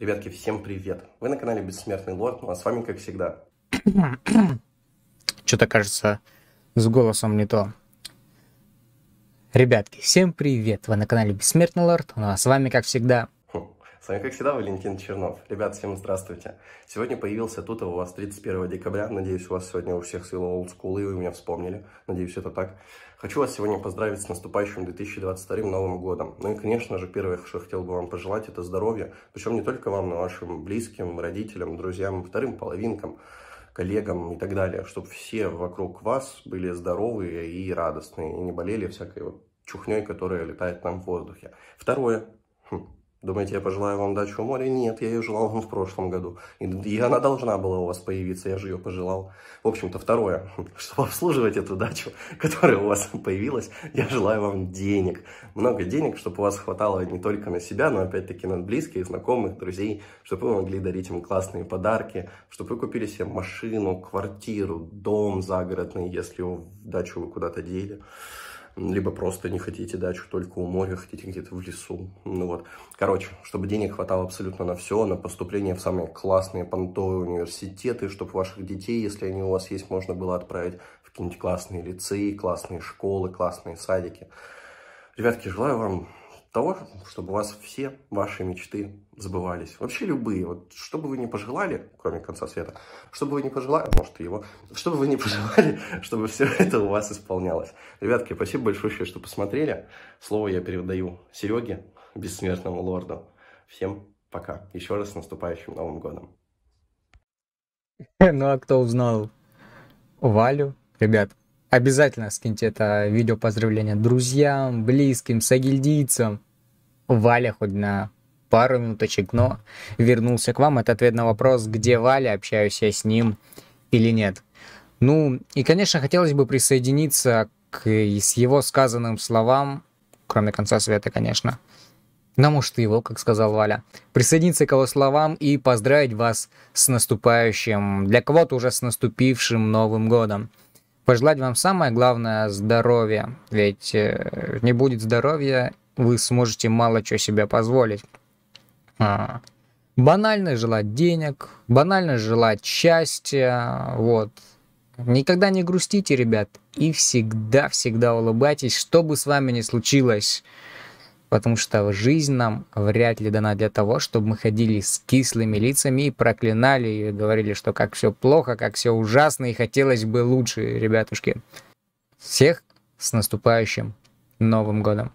Ребятки, всем привет! Вы на канале Бессмертный Лорд, ну а с вами, как всегда... Что-то кажется с голосом не то. Ребятки, всем привет! Вы на канале Бессмертный Лорд, ну а с вами, как всегда, с вами, как всегда, Валентин Чернов. Ребят, всем здравствуйте. Сегодня появился тут а у вас 31 декабря. Надеюсь, у вас сегодня у всех свело олдскулы, и вы меня вспомнили. Надеюсь, это так. Хочу вас сегодня поздравить с наступающим 2022 Новым Годом. Ну и, конечно же, первое, что хотел бы вам пожелать, это здоровья. Причем не только вам, но вашим близким, родителям, друзьям, вторым половинкам коллегам и так далее, чтобы все вокруг вас были здоровые и радостные, и не болели всякой вот чухней, которая летает нам в воздухе. Второе. Хм. Думаете, я пожелаю вам дачу у моря? Нет, я ее желал вам в прошлом году. И, и она должна была у вас появиться, я же ее пожелал. В общем-то, второе, чтобы обслуживать эту дачу, которая у вас появилась, я желаю вам денег. Много денег, чтобы у вас хватало не только на себя, но опять-таки на близких, знакомых, друзей, чтобы вы могли дарить им классные подарки, чтобы вы купили себе машину, квартиру, дом загородный, если дачу вы куда-то дели либо просто не хотите дачу только у моря, хотите где-то в лесу. Ну вот. Короче, чтобы денег хватало абсолютно на все, на поступление в самые классные понтовые университеты, чтобы ваших детей, если они у вас есть, можно было отправить в какие-нибудь классные лицеи, классные школы, классные садики. Ребятки, желаю вам того, чтобы у вас все ваши мечты сбывались Вообще любые. Вот что бы вы ни пожелали, кроме конца света, что бы вы ни пожелали, может, его, что бы вы ни пожелали, чтобы все это у вас исполнялось. Ребятки, спасибо большое, что посмотрели. Слово я передаю Сереге, бессмертному лорду. Всем пока. Еще раз с наступающим Новым годом. Ну, а кто узнал Валю, ребят, обязательно скиньте это видео поздравления друзьям, близким, сагильдийцам. Валя хоть на пару минуточек, но вернулся к вам. Это ответ на вопрос, где Валя, общаюсь я с ним или нет. Ну, и, конечно, хотелось бы присоединиться к с его сказанным словам, кроме конца света, конечно. Но может и его, как сказал Валя. Присоединиться к его словам и поздравить вас с наступающим, для кого-то уже с наступившим Новым Годом. Пожелать вам самое главное здоровья, ведь э, не будет здоровья вы сможете мало чего себе позволить. А. Банально желать денег, банально желать счастья, вот. Никогда не грустите, ребят, и всегда-всегда улыбайтесь, что бы с вами ни случилось. Потому что жизнь нам вряд ли дана для того, чтобы мы ходили с кислыми лицами и проклинали, и говорили, что как все плохо, как все ужасно, и хотелось бы лучше, ребятушки. Всех с наступающим Новым Годом!